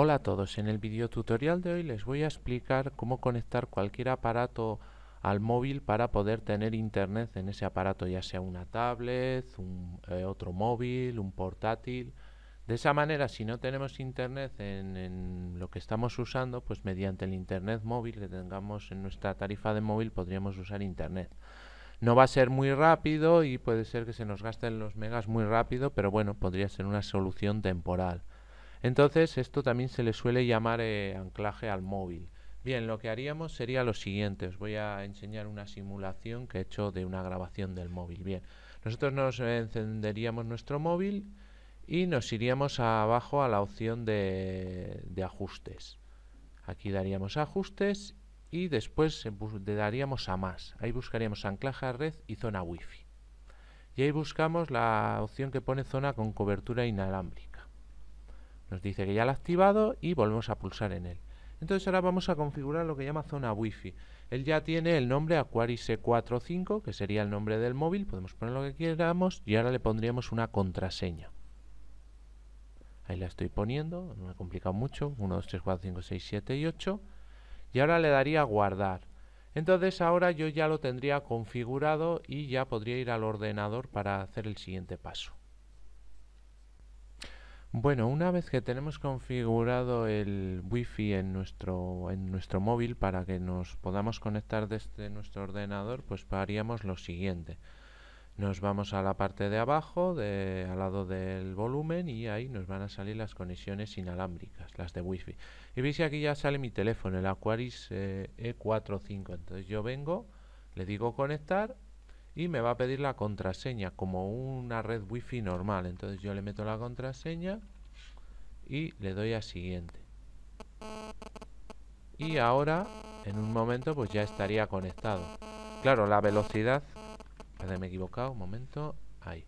Hola a todos, en el video tutorial de hoy les voy a explicar cómo conectar cualquier aparato al móvil para poder tener internet en ese aparato, ya sea una tablet, un, eh, otro móvil, un portátil. De esa manera, si no tenemos internet en lo que estamos usando, pues mediante el internet móvil que tengamos en nuestra tarifa de móvil podríamos usar internet. No va a ser muy rápido y puede ser que se nos gasten los megas muy rápido, pero bueno, podría ser una solución temporal. Entonces, esto también se le suele llamar eh, anclaje al móvil. Bien, lo que haríamos sería lo siguiente. Os voy a enseñar una simulación que he hecho de una grabación del móvil. Bien, nosotros nos encenderíamos nuestro móvil y nos iríamos abajo a la opción de, ajustes. Aquí daríamos ajustes y después le daríamos a más. Ahí buscaríamos anclaje a red y zona wifi. Y ahí buscamos la opción que pone zona con cobertura inalámbrica. Nos dice que ya lo ha activado y volvemos a pulsar en él. Entonces ahora vamos a configurar lo que llama zona Wi-Fi. Él ya tiene el nombre Aquaris e C45, que sería el nombre del móvil, podemos poner lo que queramos y ahora le pondríamos una contraseña. Ahí la estoy poniendo, no me ha complicado mucho, 1, 2, 3, 4, 5, 6, 7 y 8. Y ahora le daría guardar. Entonces ahora yo ya lo tendría configurado y ya podría ir al ordenador para hacer el siguiente paso. Bueno, una vez que tenemos configurado el wifi en nuestro, en nuestro móvil para que nos podamos conectar desde nuestro ordenador, pues haríamos lo siguiente. Nos vamos a la parte de abajo, de, al lado del volumen, y ahí nos van a salir las conexiones inalámbricas, las de wifi. Y veis que aquí ya sale mi teléfono, el Aquaris E45. Eh, e Entonces yo vengo, le digo conectar y me va a pedir la contraseña como una red wifi normal entonces yo le meto la contraseña y le doy a siguiente y ahora en un momento pues ya estaría conectado claro la velocidad me he equivocado un momento ahí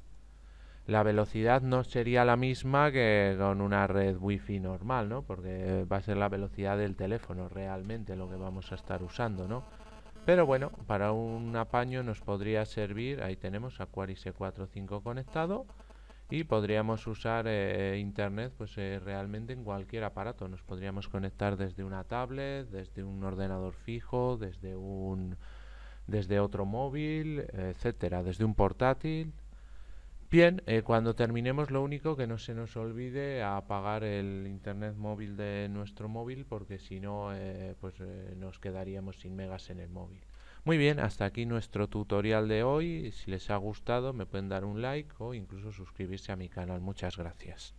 la velocidad no sería la misma que con una red wifi normal no porque va a ser la velocidad del teléfono realmente lo que vamos a estar usando no pero bueno, para un apaño nos podría servir, ahí tenemos Aquaris E45 conectado y podríamos usar eh, internet pues eh, realmente en cualquier aparato. Nos podríamos conectar desde una tablet, desde un ordenador fijo, desde un desde otro móvil, etcétera, desde un portátil. Bien, eh, cuando terminemos lo único que no se nos olvide apagar el internet móvil de nuestro móvil porque si no eh, pues eh, nos quedaríamos sin megas en el móvil. Muy bien, hasta aquí nuestro tutorial de hoy. Si les ha gustado me pueden dar un like o incluso suscribirse a mi canal. Muchas gracias.